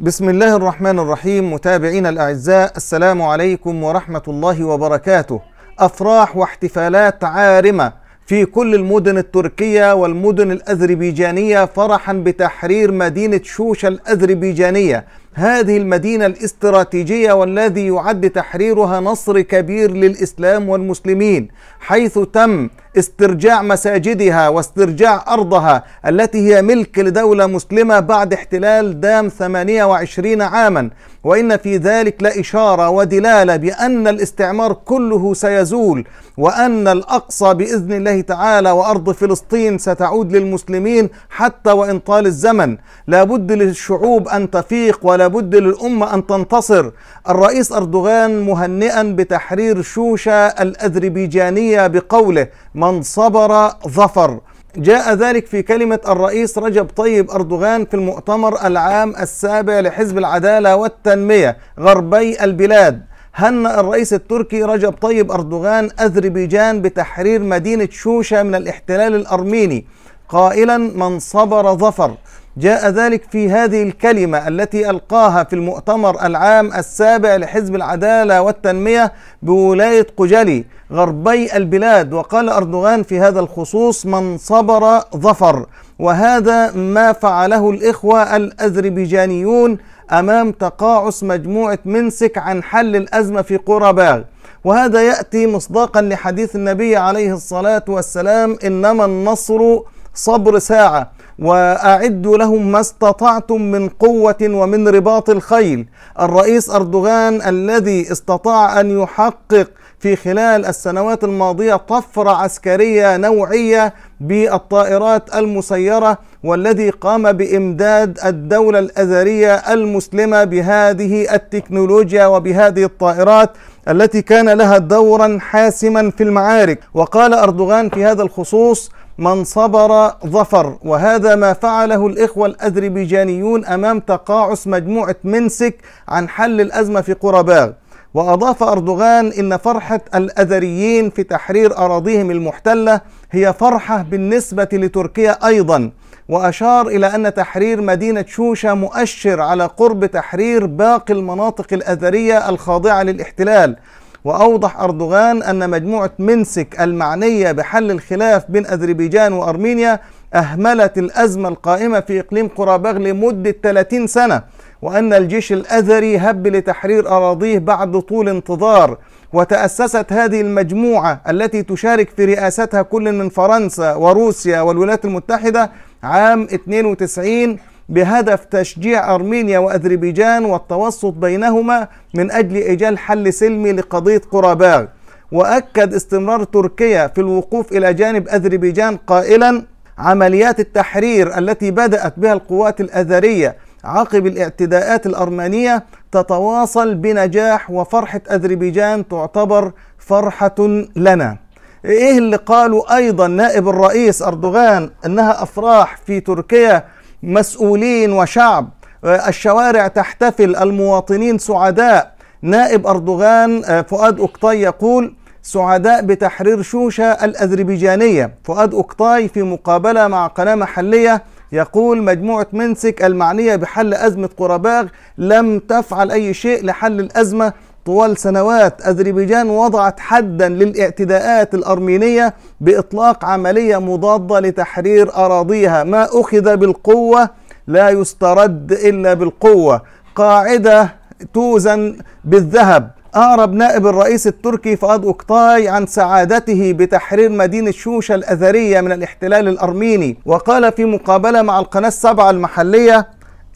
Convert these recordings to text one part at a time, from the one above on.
بسم الله الرحمن الرحيم متابعينا الاعزاء السلام عليكم ورحمه الله وبركاته افراح واحتفالات عارمه في كل المدن التركيه والمدن الاذربيجانيه فرحا بتحرير مدينه شوشة الاذربيجانيه هذه المدينه الاستراتيجيه والذي يعد تحريرها نصر كبير للاسلام والمسلمين حيث تم استرجاع مساجدها واسترجاع أرضها التي هي ملك لدولة مسلمة بعد احتلال دام 28 عاما وإن في ذلك لإشارة ودلالة بأن الاستعمار كله سيزول وأن الأقصى بإذن الله تعالى وأرض فلسطين ستعود للمسلمين حتى وإن طال الزمن لا بد للشعوب أن تفيق ولا بد للأمة أن تنتصر الرئيس أردوغان مهنئا بتحرير شوشة الأذربيجانية بقوله من صبر ظفر جاء ذلك في كلمة الرئيس رجب طيب أردوغان في المؤتمر العام السابع لحزب العدالة والتنمية غربي البلاد هنأ الرئيس التركي رجب طيب أردوغان أذربيجان بتحرير مدينة شوشة من الاحتلال الأرميني قائلا من صبر ظفر جاء ذلك في هذه الكلمة التي ألقاها في المؤتمر العام السابع لحزب العدالة والتنمية بولاية قجلي غربي البلاد وقال أردوغان في هذا الخصوص من صبر ظفر وهذا ما فعله الإخوة الأذربيجانيون أمام تقاعس مجموعة منسك عن حل الأزمة في قرباغ وهذا يأتي مصداقا لحديث النبي عليه الصلاة والسلام إنما النصر صبر ساعة وأعدوا لهم ما استطعتم من قوة ومن رباط الخيل الرئيس أردوغان الذي استطاع أن يحقق في خلال السنوات الماضية طفرة عسكرية نوعية بالطائرات المسيرة والذي قام بإمداد الدولة الأزرية المسلمة بهذه التكنولوجيا وبهذه الطائرات التي كان لها دورا حاسما في المعارك وقال أردوغان في هذا الخصوص من صبر ظفر وهذا ما فعله الإخوة الأذربيجانيون أمام تقاعس مجموعة منسك عن حل الأزمة في قرباغ وأضاف أردوغان إن فرحة الأذريين في تحرير أراضيهم المحتلة هي فرحة بالنسبة لتركيا أيضا وأشار إلى أن تحرير مدينة شوشة مؤشر على قرب تحرير باقي المناطق الأذرية الخاضعة للاحتلال وأوضح أردوغان أن مجموعة منسك المعنية بحل الخلاف بين أذربيجان وأرمينيا أهملت الأزمة القائمة في إقليم قراباغ لمدة 30 سنة وأن الجيش الأذري هب لتحرير أراضيه بعد طول انتظار وتأسست هذه المجموعة التي تشارك في رئاستها كل من فرنسا وروسيا والولايات المتحدة عام 92 بهدف تشجيع أرمينيا وأذربيجان والتوسط بينهما من أجل إيجاد حل سلمي لقضية قراباغ وأكد استمرار تركيا في الوقوف إلى جانب أذربيجان قائلا عمليات التحرير التي بدأت بها القوات الأذرية عقب الاعتداءات الأرمانية تتواصل بنجاح وفرحة أذربيجان تعتبر فرحة لنا إيه اللي قاله أيضا نائب الرئيس أردوغان أنها أفراح في تركيا مسؤولين وشعب آه، الشوارع تحتفل المواطنين سعداء نائب أردوغان آه، فؤاد أكطاي يقول سعداء بتحرير شوشة الأذربيجانية فؤاد أكطاي في مقابلة مع قناة محلية يقول مجموعة منسك المعنية بحل أزمة قرباغ لم تفعل أي شيء لحل الأزمة طوال سنوات أذربيجان وضعت حدا للاعتداءات الأرمينية بإطلاق عملية مضادة لتحرير أراضيها ما أخذ بالقوة لا يسترد إلا بالقوة قاعدة توزن بالذهب أعرب نائب الرئيس التركي فؤاد أوكتاي عن سعادته بتحرير مدينة شوشة الأثرية من الاحتلال الأرميني وقال في مقابلة مع القناة السبعة المحلية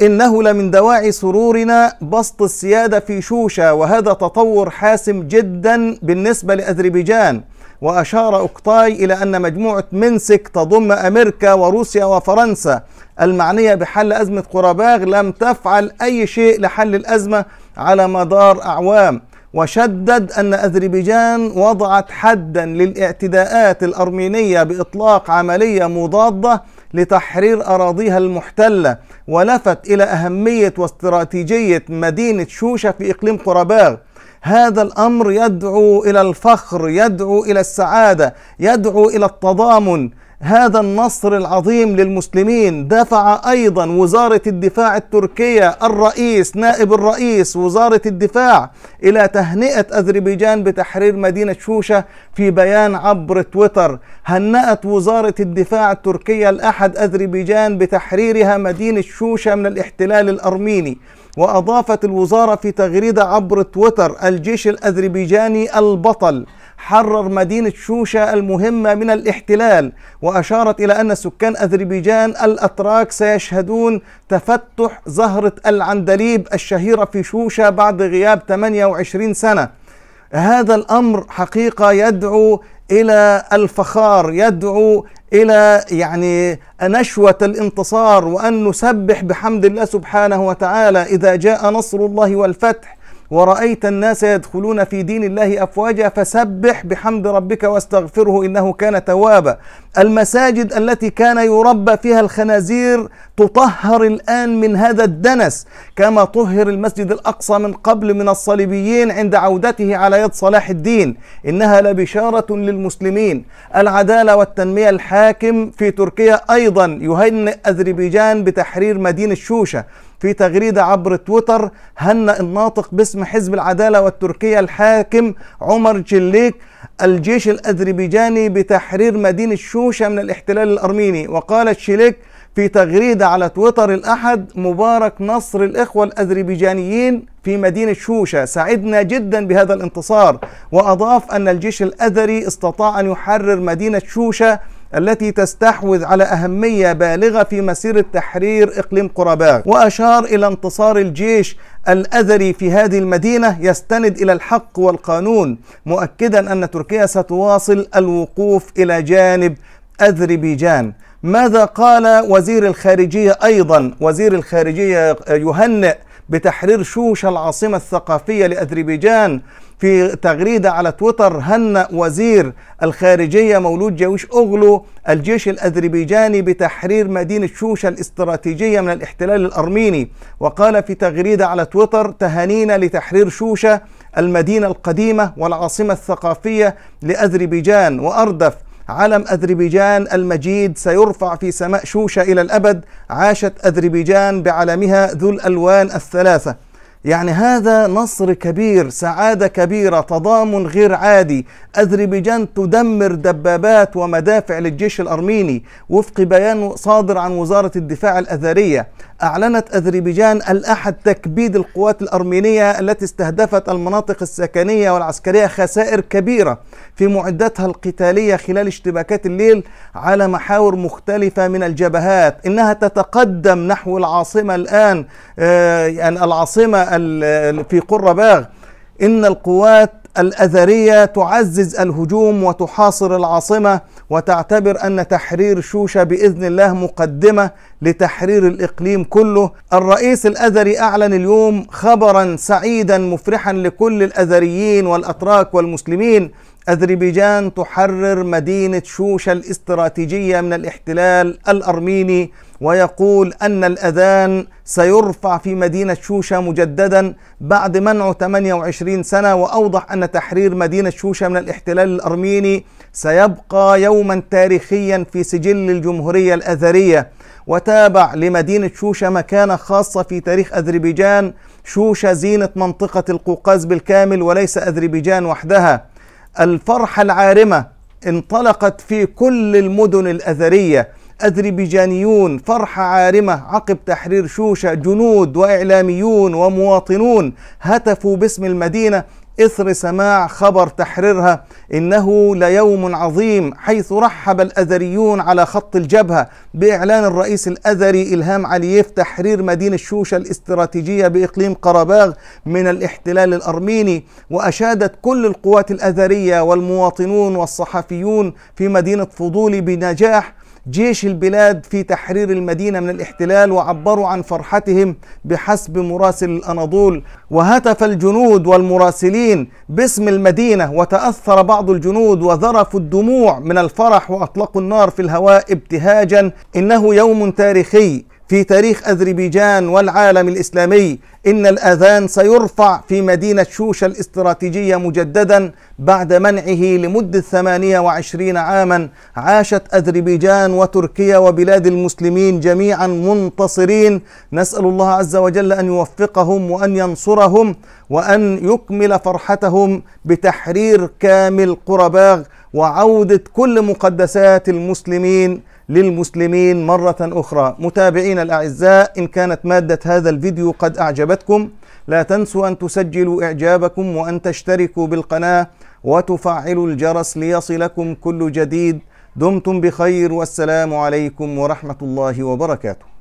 إنه لمن دواعي سرورنا بسط السيادة في شوشة وهذا تطور حاسم جدا بالنسبة لأذربيجان وأشار أوكتاي إلى أن مجموعة منسك تضم أمريكا وروسيا وفرنسا المعنية بحل أزمة قرباغ لم تفعل أي شيء لحل الأزمة على مدار أعوام وشدد أن أذربيجان وضعت حدا للاعتداءات الأرمينية بإطلاق عملية مضادة لتحرير أراضيها المحتلة ولفت إلى أهمية واستراتيجية مدينة شوشة في إقليم قرباغ هذا الأمر يدعو إلى الفخر يدعو إلى السعادة يدعو إلى التضامن هذا النصر العظيم للمسلمين دفع ايضا وزاره الدفاع التركيه الرئيس نائب الرئيس وزاره الدفاع الى تهنئه اذربيجان بتحرير مدينه شوشه في بيان عبر تويتر هنأت وزاره الدفاع التركيه الاحد اذربيجان بتحريرها مدينه شوشه من الاحتلال الارميني واضافت الوزاره في تغريده عبر تويتر الجيش الاذربيجاني البطل حرر مدينة شوشة المهمة من الاحتلال وأشارت إلى أن سكان أذربيجان الأتراك سيشهدون تفتح زهرة العندليب الشهيرة في شوشة بعد غياب 28 سنة هذا الأمر حقيقة يدعو إلى الفخار يدعو إلى يعني نشوة الانتصار وأن نسبح بحمد الله سبحانه وتعالى إذا جاء نصر الله والفتح ورأيت الناس يدخلون في دين الله أفواجا فسبح بحمد ربك واستغفره إنه كان توابا المساجد التي كان يربى فيها الخنازير تطهر الآن من هذا الدنس كما طهر المسجد الأقصى من قبل من الصليبيين عند عودته على يد صلاح الدين إنها لبشارة للمسلمين العدالة والتنمية الحاكم في تركيا أيضا يهنئ أذربيجان بتحرير مدينة شوشة في تغريدة عبر تويتر هنأ الناطق باسم حزب العدالة والتركية الحاكم عمر جليك الجيش الأذربيجاني بتحرير مدينة شوشة من الاحتلال الأرميني وقال شليك في تغريدة على تويتر الأحد مبارك نصر الإخوة الأذربيجانيين في مدينة شوشة سعدنا جدا بهذا الانتصار وأضاف أن الجيش الأذري استطاع أن يحرر مدينة شوشة التي تستحوذ على أهمية بالغة في مسيرة تحرير إقليم قرباغ وأشار إلى انتصار الجيش الأذري في هذه المدينة يستند إلى الحق والقانون مؤكدا أن تركيا ستواصل الوقوف إلى جانب أذربيجان ماذا قال وزير الخارجية أيضا وزير الخارجية يهنئ بتحرير شوش العاصمة الثقافية لأذربيجان في تغريدة على تويتر هنأ وزير الخارجية مولود جاويش أغلو الجيش الأذربيجاني بتحرير مدينة شوشة الاستراتيجية من الاحتلال الأرميني وقال في تغريدة على تويتر تهانينا لتحرير شوشة المدينة القديمة والعاصمة الثقافية لأذربيجان وأردف علم أذربيجان المجيد سيرفع في سماء شوشة إلى الأبد عاشت أذربيجان بعلمها ذو الألوان الثلاثة يعني هذا نصر كبير سعادة كبيرة تضامن غير عادي أذربيجان تدمر دبابات ومدافع للجيش الأرميني وفق بيان صادر عن وزارة الدفاع الأذرية أعلنت أذربيجان الأحد تكبيد القوات الأرمينية التي استهدفت المناطق السكنية والعسكرية خسائر كبيرة في معداتها القتالية خلال اشتباكات الليل على محاور مختلفة من الجبهات إنها تتقدم نحو العاصمة الآن آه يعني العاصمة في قرة باغ إن القوات الأذرية تعزز الهجوم وتحاصر العاصمة وتعتبر أن تحرير شوشة بإذن الله مقدمة لتحرير الإقليم كله الرئيس الأذري أعلن اليوم خبرا سعيدا مفرحا لكل الأذريين والأتراك والمسلمين أذربيجان تحرر مدينة شوشة الاستراتيجية من الاحتلال الأرميني ويقول أن الأذان سيرفع في مدينة شوشة مجددا بعد منعه 28 سنة وأوضح أن تحرير مدينة شوشة من الاحتلال الأرميني سيبقى يوما تاريخيا في سجل الجمهورية الأذرية وتابع لمدينة شوشة مكانة خاصة في تاريخ أذربيجان شوشة زينة منطقة القوقاز بالكامل وليس أذربيجان وحدها الفرحة العارمة انطلقت في كل المدن الأذرية أذربيجانيون فرحة عارمة عقب تحرير شوشة جنود وإعلاميون ومواطنون هتفوا باسم المدينة إثر سماع خبر تحريرها إنه ليوم عظيم حيث رحب الأذريون على خط الجبهة بإعلان الرئيس الأذري إلهام علييف تحرير مدينة شوشة الاستراتيجية بإقليم قرباغ من الاحتلال الأرميني وأشادت كل القوات الأذرية والمواطنون والصحفيون في مدينة فضولي بنجاح جيش البلاد في تحرير المدينة من الاحتلال وعبروا عن فرحتهم بحسب مراسل الأناضول وهتف الجنود والمراسلين باسم المدينة وتأثر بعض الجنود وذرفوا الدموع من الفرح وأطلقوا النار في الهواء ابتهاجا إنه يوم تاريخي في تاريخ أذربيجان والعالم الإسلامي إن الأذان سيرفع في مدينة شوشة الاستراتيجية مجددا بعد منعه لمدة 28 عاما عاشت أذربيجان وتركيا وبلاد المسلمين جميعا منتصرين نسأل الله عز وجل أن يوفقهم وأن ينصرهم وأن يكمل فرحتهم بتحرير كامل قرباغ وعودة كل مقدسات المسلمين للمسلمين مرة أخرى متابعين الأعزاء إن كانت مادة هذا الفيديو قد أعجبتكم لا تنسوا أن تسجلوا إعجابكم وأن تشتركوا بالقناة وتفعلوا الجرس ليصلكم كل جديد دمتم بخير والسلام عليكم ورحمة الله وبركاته